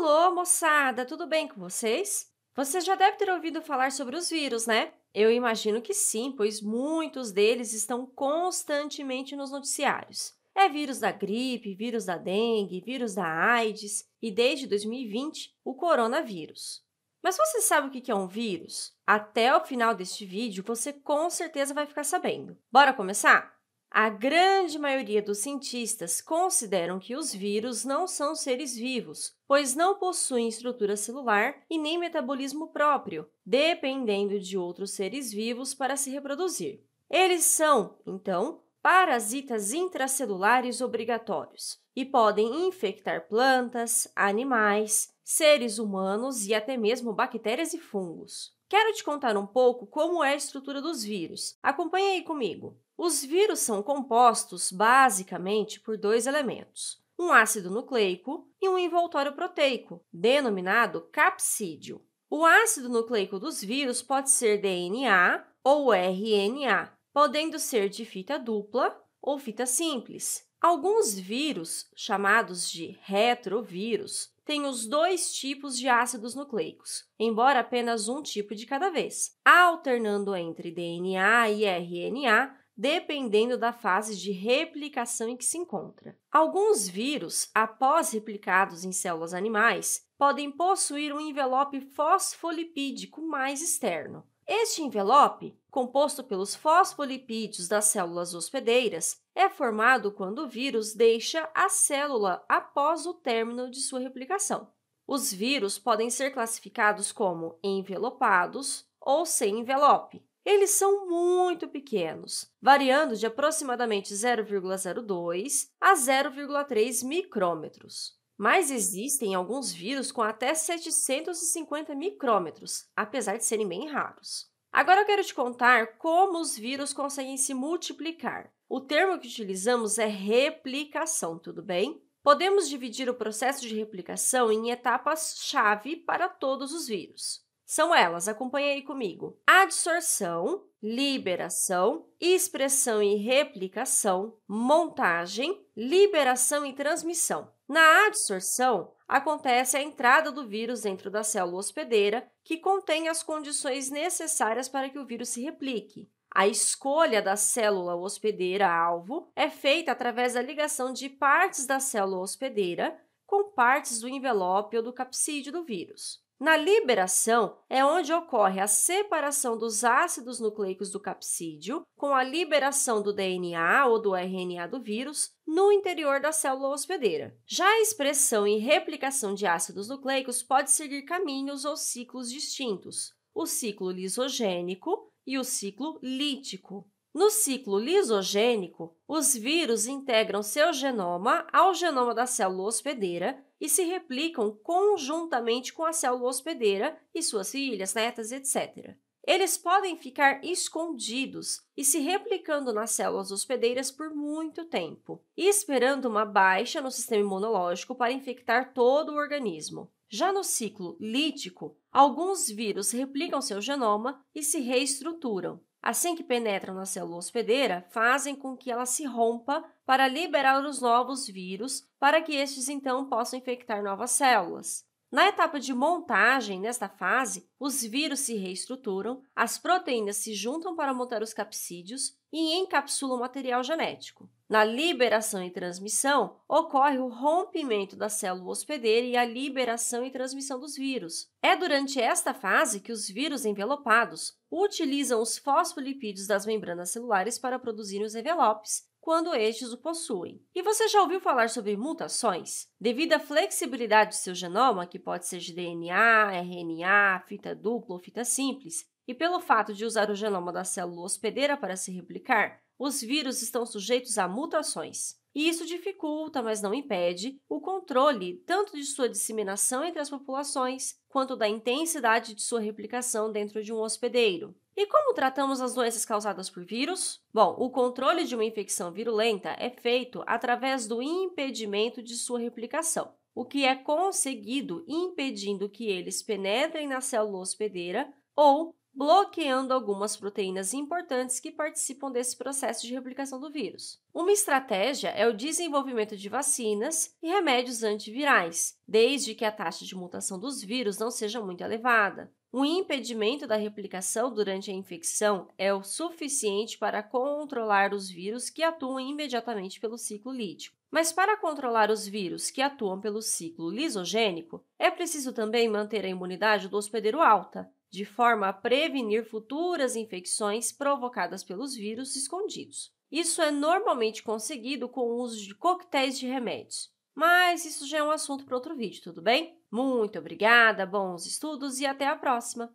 Alô, moçada, tudo bem com vocês? Você já deve ter ouvido falar sobre os vírus, né? Eu imagino que sim, pois muitos deles estão constantemente nos noticiários. É vírus da gripe, vírus da dengue, vírus da AIDS e, desde 2020, o coronavírus. Mas você sabe o que é um vírus? Até o final deste vídeo, você com certeza vai ficar sabendo. Bora começar? A grande maioria dos cientistas consideram que os vírus não são seres vivos, pois não possuem estrutura celular e nem metabolismo próprio, dependendo de outros seres vivos para se reproduzir. Eles são, então, parasitas intracelulares obrigatórios e podem infectar plantas, animais, seres humanos e até mesmo bactérias e fungos. Quero te contar um pouco como é a estrutura dos vírus. Acompanhe aí comigo. Os vírus são compostos basicamente por dois elementos, um ácido nucleico e um envoltório proteico, denominado capsídio. O ácido nucleico dos vírus pode ser DNA ou RNA, podendo ser de fita dupla ou fita simples, Alguns vírus, chamados de retrovírus, têm os dois tipos de ácidos nucleicos, embora apenas um tipo de cada vez, alternando entre DNA e RNA, dependendo da fase de replicação em que se encontra. Alguns vírus, após replicados em células animais, podem possuir um envelope fosfolipídico mais externo. Este envelope composto pelos fosfolipídios das células hospedeiras, é formado quando o vírus deixa a célula após o término de sua replicação. Os vírus podem ser classificados como envelopados ou sem envelope. Eles são muito pequenos, variando de aproximadamente 0,02 a 0,3 micrômetros. Mas existem alguns vírus com até 750 micrômetros, apesar de serem bem raros. Agora eu quero te contar como os vírus conseguem se multiplicar. O termo que utilizamos é replicação, tudo bem? Podemos dividir o processo de replicação em etapas-chave para todos os vírus. São elas, acompanhe aí comigo: adsorção, liberação, expressão e replicação, montagem, liberação e transmissão. Na adsorção, acontece a entrada do vírus dentro da célula hospedeira, que contém as condições necessárias para que o vírus se replique. A escolha da célula hospedeira-alvo é feita através da ligação de partes da célula hospedeira com partes do envelope ou do capsídeo do vírus. Na liberação é onde ocorre a separação dos ácidos nucleicos do capsídeo com a liberação do DNA ou do RNA do vírus no interior da célula hospedeira. Já a expressão e replicação de ácidos nucleicos pode seguir caminhos ou ciclos distintos, o ciclo lisogênico e o ciclo lítico. No ciclo lisogênico, os vírus integram seu genoma ao genoma da célula hospedeira e se replicam conjuntamente com a célula hospedeira e suas filhas, netas, etc. Eles podem ficar escondidos e se replicando nas células hospedeiras por muito tempo, esperando uma baixa no sistema imunológico para infectar todo o organismo. Já no ciclo lítico, alguns vírus replicam seu genoma e se reestruturam, assim que penetram na célula hospedeira, fazem com que ela se rompa para liberar os novos vírus, para que estes então possam infectar novas células. Na etapa de montagem, nesta fase, os vírus se reestruturam, as proteínas se juntam para montar os capsídios e encapsulam o material genético. Na liberação e transmissão, ocorre o rompimento da célula hospedeira e a liberação e transmissão dos vírus. É durante esta fase que os vírus envelopados utilizam os fosfolipídios das membranas celulares para produzirem os envelopes, quando estes o possuem. E você já ouviu falar sobre mutações? Devido à flexibilidade do seu genoma, que pode ser de DNA, RNA, fita dupla ou fita simples, e pelo fato de usar o genoma da célula hospedeira para se replicar, os vírus estão sujeitos a mutações. E isso dificulta, mas não impede, o controle tanto de sua disseminação entre as populações, quanto da intensidade de sua replicação dentro de um hospedeiro. E como tratamos as doenças causadas por vírus? Bom, o controle de uma infecção virulenta é feito através do impedimento de sua replicação, o que é conseguido impedindo que eles penetrem na célula hospedeira ou bloqueando algumas proteínas importantes que participam desse processo de replicação do vírus. Uma estratégia é o desenvolvimento de vacinas e remédios antivirais, desde que a taxa de mutação dos vírus não seja muito elevada. O impedimento da replicação durante a infecção é o suficiente para controlar os vírus que atuam imediatamente pelo ciclo lítico. Mas para controlar os vírus que atuam pelo ciclo lisogênico, é preciso também manter a imunidade do hospedeiro alta, de forma a prevenir futuras infecções provocadas pelos vírus escondidos. Isso é normalmente conseguido com o uso de coquetéis de remédios, mas isso já é um assunto para outro vídeo, tudo bem? Muito obrigada, bons estudos e até a próxima!